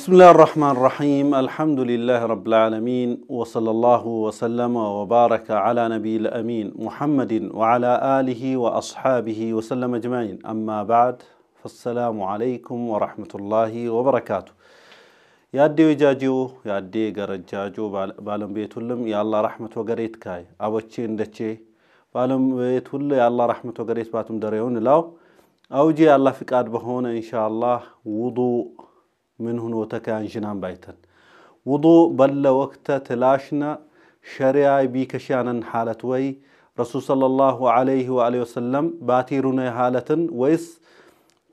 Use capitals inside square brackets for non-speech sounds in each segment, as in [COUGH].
بسم الله الرحمن الرحيم الحمد لله رب العالمين وصلى الله وسلم وبارك على نبي الأمين محمد وعلى آله وأصحابه وسلم أجمعين أما بعد فالسلام عليكم ورحمة الله وبركاته يا دي وجاجو يا دي قرجاجو بالم بيت اللم يا الله رحمة وقريت كاي أبوتشي اندتشي بالم بيت اللم يا الله رحمة وقريت باتم دريون لاو أوجي الله فكاد بهون إن شاء الله وضوء من هنوتك انجنان بايتن وضوء بل وقت تلاشنا شريعة بيكشانا حالة وي رسول صلى الله عليه وآله وسلم باتيرنا حالة ويس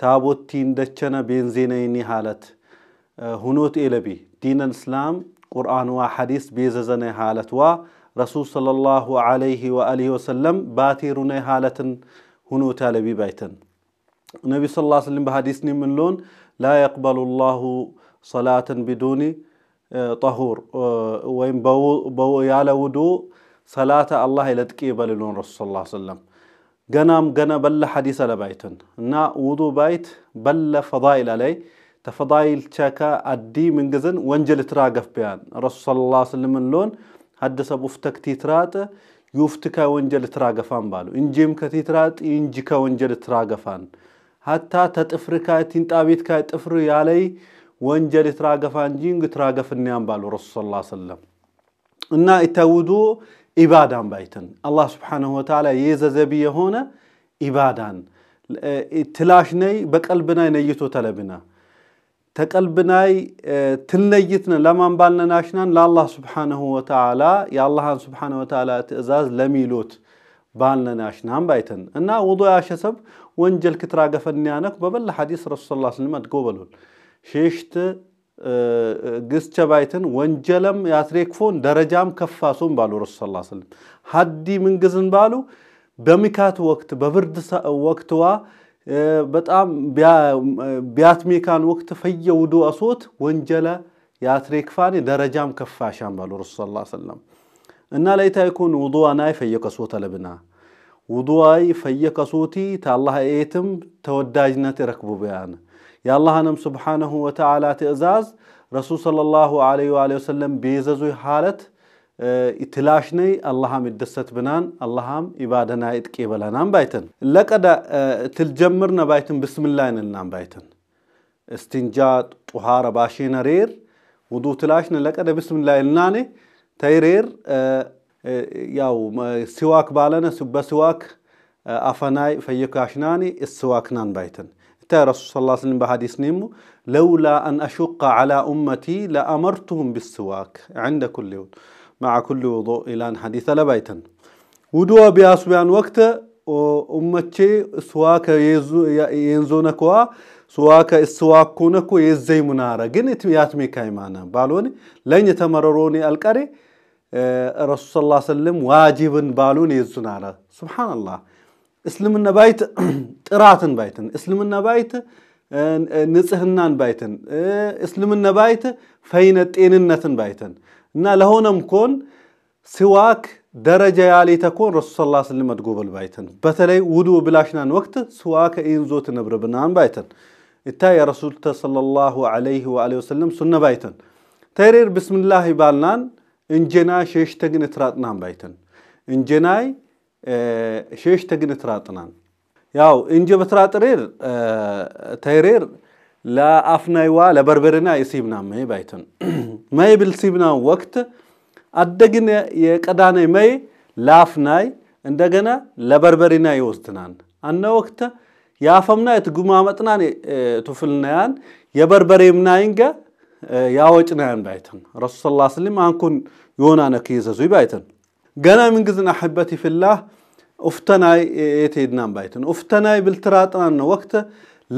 تابوت تين دچنا بنزينين حالة آه، هنوت إلبي دين الإسلام قرآن وحديث بيززنا حالة و رسول صلى الله عليه وآله وسلم باتيرنا حالة هنوت لبي بايتن نبي صلى الله عليه وسلم بحديث من لون لا يقبل الله صلاة بدون آه، طهور آه، وين بو بو يالا ودو صلاة الله لا تقبل لون رسول الله صلى الله عليه وسلم جنام جنا بل حديث لبيتن نا وضو بيت بل فضائل علي تفضائل تشاكا أدي من جزن وانجل تراقف بيان رسول الله صلى الله عليه وسلم اللون حدث أبو فتك تيترات يفتك وانجل تراقفان بالو إنجيم كتيترات إنجيك وانجل تراقفان بالو حتى تتفرك أتين تابيت كاتفر يالي وانجل تراجع فانجين تراجع في النعم بالو رسول الله صلى الله عليه وسلم إن التودو إبادة بيتن الله سبحانه وتعالى يزز بي هنا إبادة تلاشني بقلبنا نيتو تلبنا تقلبنا تنيتنا لما بالنا ناشنا لا الله سبحانه وتعالى يا الله سبحانه وتعالى تأزاز لميلوت لوت ባልነን ያሽናም ባይተን እና ውዶ ያሸሰብ ወንጀል ክትራገፈን ያነክ በበለ ሐዲስ ረሱል ሰለላሁ ዐለይሂ ወሰለም አድገው በሉን ሼሽት ግስቸ ባይተን ወንጀለም ያትሬክፎን ደረጃም ከፋሶም ባሉ ረሱል ሰለላሁ ዐለይሂ ወሰለም ሐዲ ምንግዝን ባሉ በሚካት ወቅት በብርድ ወቅትዋ በጣም ቢያትሜካን ወቅት ፈየ ውዶ አሶት ወንጀለ ያትሬክፋኔ ደረጃም ከፋሻም ባሉ ረሱል ሰለላሁ ዐለይሂ ወሰለም إن لا يكون وضوء ناي فيك صوت لبنا وضوء في صوتي تا الله إيتم توداجنا تركبو بيان يا الله نم سبحانه وتعالى تأزاز رسول صلى الله عليه وآله وسلم بيززو حالة آه، إتلاشني اللهم إدست بنان اللهم إبادنا إتكيبلا نام بايتن لقد آه، تلجمر نبايتن بسم الله نام بايتن استنجاد طهارة باشين رير ودو تلاشنا لقد بسم الله نام تيرير ተይሬር ያው ስዋክ ባለነ በስዋክ አፈናይ ፈየካሽናኒ እስዋክናን ባይተን እታ ረሱል ስ ስለም በሐዲስ ኒሙ ለውላ አን አሹቀ ዐላ ኡመቲ ለአመርቱሁም ብስዋክ ዕንደ ኩል ውድ مع كل وضوء إلى أن حديث لبيتن ودوا بياس بيان وقت أمتي سواك ينزونكوا سواك كونكو يزي منارة جنت ميات ميكايمانا بالوني لن يتمرروني القري ረሱል ስ ሰለም ዋጅብን ባሉን የዝናረ ስብሓንላህ እስልምና ባይት ጥራትን ባይትን እስልምና ባይት ንጽህናን ባይትን እስልምና ባይት ፈይነ ጤንነትን ባይትን እና ለሆነም ኮን ስዋክ ደረጃ ያሌ ተኮን ረሱል ስ ስለም አድጎበል ባይትን በተለይ ውዱ ብላሽናን ወቅት ስዋከ ኢንዞ ትነብርብናን ባይትን እታ የረሱል ተ ሰለላሁ ዐለይሂ ወአለይሂ ወሰለም ሱነ ባይትን ተይሬር ብስምላህ ይባልናን እንጀና እንጀናይ ሸሽተግን እትራጥናን ባይተን እንጀናይ ሸሽተግን እትራጥናን ያው እንጀ በትራጥሬር ተይሬር ለአፍናይዋ ለበርበርና የሲብና መይ ባይተን መይ ብል ሲብና ወቅት አደግን የቀዳነ መይ ለአፍናይ እንደገና ለበርበሪና ይወስድናን አነ ወቅት የአፈምና የትጉማመጥናን ቱፍልናያን የበርበሬምናይንገ ياوجنان بايتن رسول صلى الله عليه وسلم أنكن يونا نكيزة زي بايتن جنا من جزنا أحبتي في الله أفتناي يتيدنان بايتن أفتناي بالتراتنا أن وقت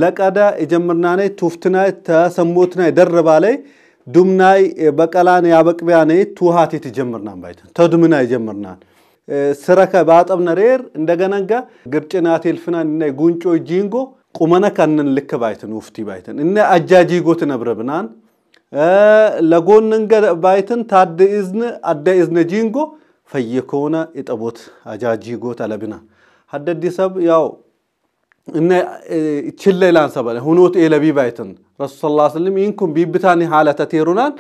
لك أدا إجمرناني توفتناي تسموتناي درب علي ዱምናይ በቀላን ያበቅቢያኔ ትውሃት ይጀምርናን ባይተን ተዱምና ይጀምርናን ስረከ ባጠብነ ሬር እንደገነንገ ግርጭናት ልፍናን እና ጉንጮ ጂንጎ ቁመነ ከንን ልክ ባይተን ውፍቲ ባይተን እና አጃጂ ጎት ነብረብናን ለጎንን ባይትን ታደ ኢዝነ አደ ኢዝነ ጂንጎ ፈየኮነ የጠቦት አጃጂጎ ተለብና ሀደዲ ሰብ ያው እነ ችለ ኢላን ሰበለ ሁኖት ኤለቢ ባይትን ረሱ ስ ስለም ይንኩም ቢብታኒ ሀለ ተቴሩናን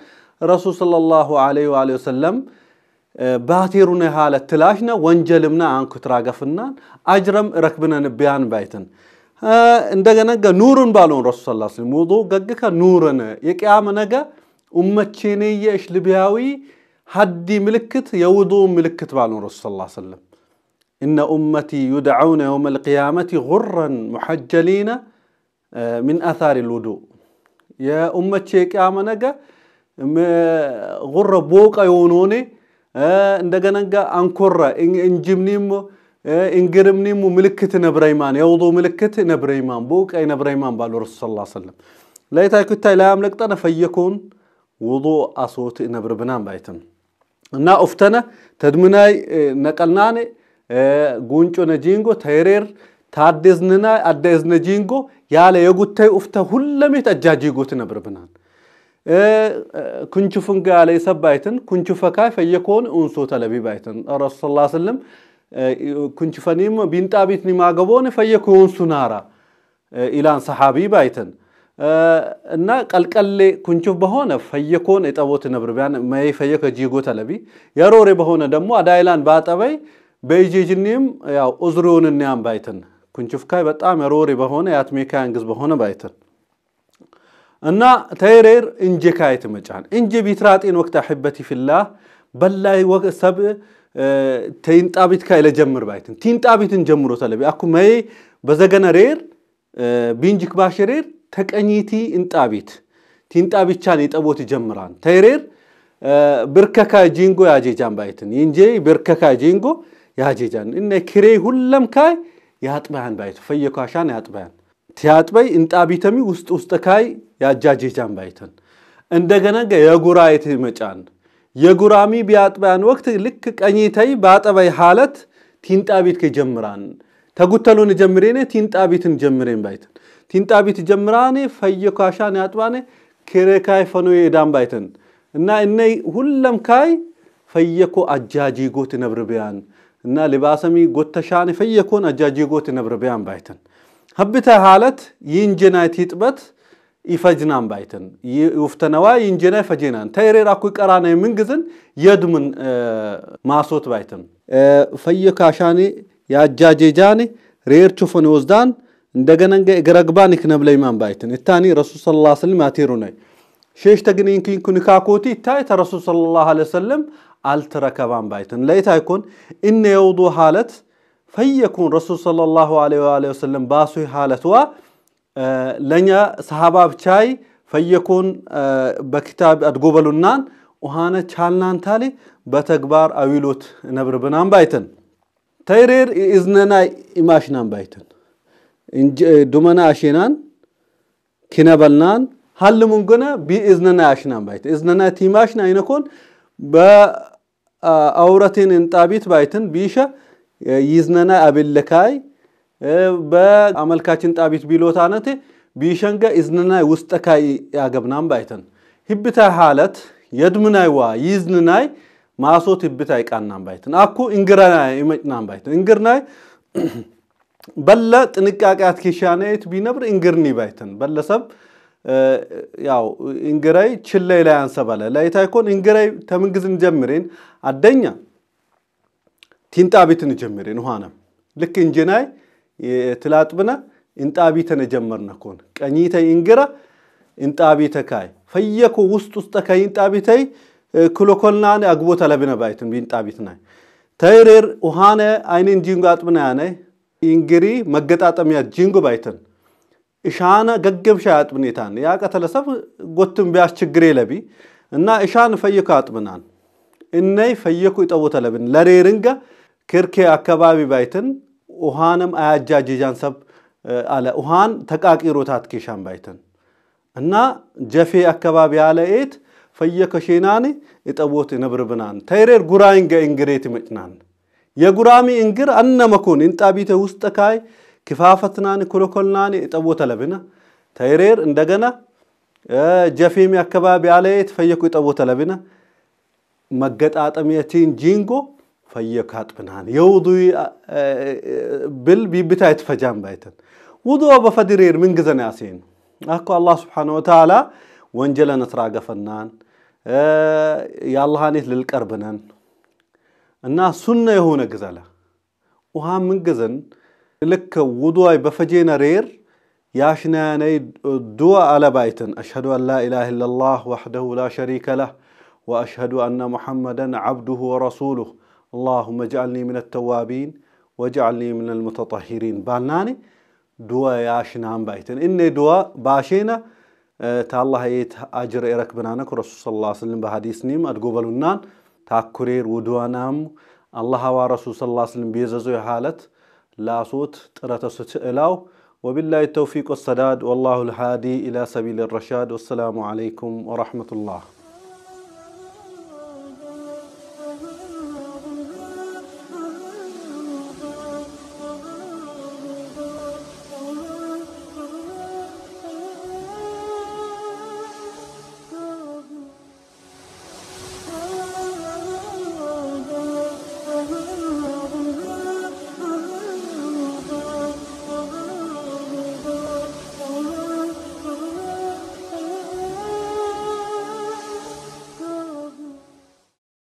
ረሱ ስለ ላሁ ለ ወ ሰለም ባቴሩነ ሀለ ትላሽነ ወንጀልምና ትራገፍናን አጅረም ረክብነን ብያን ባይትን እንደገና ኑርን ባለውን ረሱ ስ ስለም ውዱ ገግከ ኑርን የቅያመ ነገ ኡመቼኔየ እሽ ልብያዊ ሀዲ ምልክት የውዱ ምልክት ባለውን ረሱ ስ ስለም إن أمتي يدعون يوم القيامة غرا محجلين من أثار الوضوء يا أمتي قيامة نجا غر بوقا يونوني عندنا نجا أنكرة إن እንግርምኒሙ ምልክት ነብረይማን የውዱ ምልክት ነብረይማን ቡቀይ ነብረይማን ባሉ ረሱል ሰለላሁ ዐለይሂ ወሰለም ለይታይ ኩታይ ላያምለቅጠነ ፈየኩን ውዱ አሶት ነብርብናን ባይትም እና ኡፍተነ ተድምናይ ነቀልናኔ ጉንጮ ነጂንጎ ተይሬር ታደዝንና አዳዝ ጂንጎ ያለ የጉታይ ኡፍተ ሁለሜት አጃጂጎት ነብርብናን ኩንቹፍን ጋለ ይሰባይትን ኩንቹፈካይ ፈየኮን ኡንሶ ተለቢ ባይትን ረሱል ሰለላሁ ዐለይሂ ወሰለም kun chifaniim biinxaabiit nimaa gaboone fayya kuyoon sunaara ኢላን ሰሓቢ ባይተን እና ቀልቀሌ ኩንችፍ በሆነ ፈየኮን የጠቦት ነብር ቢያን መይ ፈየኮ ጂጎ ተለቢ የሮሬ በሆነ ደግሞ አዳይላን ባጠበይ በኢጂጅኒም ያው ኡዝሩን እንያም ባይተን ኩንችፍ ካይ በጣም የሮሬ በሆነ የአትሜካያን ግዝ በሆነ ባይተን እና ተይሬር እንጀ ካይት መጫን እንጀ ቢትራጤን ወቅት አሕበቲ ፊላህ በላይ ሰብ ተይንጣቢት ካይለ ጀምር ባይትን ቲንጣቢትን ጀምሮ ተለቢ አኩ መይ በዘገነ ሬር ቢንጅክ ሬር ተቀኝቲ እንጣቢት ቲንጣቢቻን የጠቦት ጀምራን ተይሬር ብርከካ ጂንጎ ያጄጃን ባይትን ይንጄ ብርከካ ጂንጎ ያጄጃን እነ ክሬ ሁለም ካይ ያጥባያን ባይት ፈየኳሻን ያጥባያን ቲያጥበይ እንጣቢተሚ ውስጥ ውስጥ ካይ ያጃጄጃን ባይትን እንደገና የጉራይት መጫን የጉራሚ ቢያጥባያን ወቅት ልክ ቀኝተይ ባጠበይ ሐለት ቲንጣቢት ከጀምራን ተጉተሉን ጀምሬኔ ቲንጣቢትን ጀምሬን ባይተን ቲንጣቢት ጀምራኔ ፈየኳሻን ያጥባኔ ኬሬካይ ፈኖ የዳን ባይትን እና እነ ሁለም ካይ ፈየኮ አጃጂ ጎት ነብርብያን እና ሊባሰሚ ጎተሻኔ ፈየኮን አጃጂ ጎት ነብርብያን ባይትን ሀብተ ሀለት ይንጀናይ ቲጥበት ይፈጅናን ባይትን ውፍተነዋ ይንጀና ይፈጅናን ተይሬራ ኩ ቀራነ ምንግዝን የድምን ማሶት ባይትን ፈየ ካሻኒ ያጃጀጃኔ ሬር ቹፈን ወዝዳን እንደገና እንገ እግረግባን ይክነብለይማን ባይትን እታኒ ረሱል ሰለላሁ ዐለይሂ ወሰለም አቲሩነ ሼሽ ተግኒ እንኪን ኩን ካኮቲ ታይ ተረሱል ሰለላሁ ዐለይሂ ወሰለም አልትረከባን ባይትን ለይታ ይኮን እነ የውዱ ሐለት ፈየኩን ረሱል ሰለላሁ ዐለይሂ ወሰለም ባሱ ሐለትዋ ለእኛ ሰሃባ ብቻይ ፈየኩን በኪታብ አድጎበሉናን ውሃነ ቻልናንታሌ በተግባር አዊሎት ነብርብናን ባይተን ተይሬር እዝነና ኢማሽናን ባይተን ዱመና አሽናን ኪነበልናን ሃልሙን ግነ ቢኢዝነናይ ያሽናን ባይተን እዝነና ቲማሽና ይነኮን በአውረቴን እንጣቢት ባይትን ቢሸ ይዝነና አብልካይ በአመልካችን ጣቢት ቢሎት ቢሎታነት ቢሸንገ እዝንናይ ካይ ያገብናም ባይተን ህብታይ ሃለት የድምናይ ዋ ይዝንናይ ማሶት ህብታይ ቃናም ባይተን አኩ እንግራናይ ይመጭናም ባይተን እንግርናይ [CLEARS THROAT] በለ ጥንቃቄያት ኪሻናየት ቢነብር እንግርኒ ባይተን በለሰብ ያው እንግራይ ችለይ ላይ አንሰበለ አንሰባለ ኮን እንግራይ ተምንግዝን ጀምሬን አደኛ ቲንጣቢትን ጀምሬን ውሃነም ልክ እንጀናይ ትላጥብና እንጣቢተነ ጀመርነ ኮን ቀኝተይ እንግራ እንጣቢተ ካይ ፈየኮ ውስጥ ውስጠ ከይ እንጣቢተይ ክሎኮልና አግቦ ተለብነ ባይትን ቢንጣቢት ናይ ተይሬር ውሃነ አይኔን ጂንጎ አጥብነ ያነ እንግሪ መገጣጠሚያ ጂንጎ ባይትን እሻነ ገገብሻ ያጥብኔታን ያቀተለሰብ ጎትም ቢያስ ችግር የለቢ እና እሻን ፈየኮ አጥብናን እነይ ፈየኮ ይጠወተለብን ለሬርንገ ክርኬ አካባቢ ባይትን ውሃንም አያጃጅ ጃንሰብ አለ ውሃን ተቃቂሮታት ኬሻን ባይተን እና ጀፌ አካባቢ ያለ ኤት ፈየከሼናን የጠቦት ነብርብናን ተይሬር ጉራይንገ እንግሬት ይመጭናን የጉራሚ እንግር አነመኩን እንጣቢተ ውስጥ ካይ ክፋፈትናን ኮሎኮልናን የጠቦተ ለብነ ተይሬር እንደገና ጀፌሚ አካባቢ ያለ ኤት ፈየኩ የጠቦተ ለብነ መገጣጠሚያችን ጂንጎ فيكات بنان يوضي بل بيبتايت فجان بيتن وضوء بفدرير من جزن ياسين أكو الله سبحانه وتعالى وانجلا نتراقى فنان يا اه، الله هانيت للكربنان الناس سنة يهون جزالة وهام من جزن لك وضوء بفجينا رير ياشنا ناي دوا على بايتن أشهد أن لا إله إلا الله وحده لا شريك له وأشهد أن محمدا عبده ورسوله اللهم اجعلني من التوابين واجعلني من المتطهرين بالناني دوا شنام بايتن ان دوا باشينا آه، تا الله يت أجر ايرك بنانك رسول صلى الله عليه وسلم بحديث نيم أدقوبلنان تاكرير ودوانام الله ورسول صلى الله عليه وسلم بيززو حالت لا صوت ترتسوت إلاو وبالله التوفيق والسداد والله الهادي إلى سبيل الرشاد والسلام عليكم ورحمة الله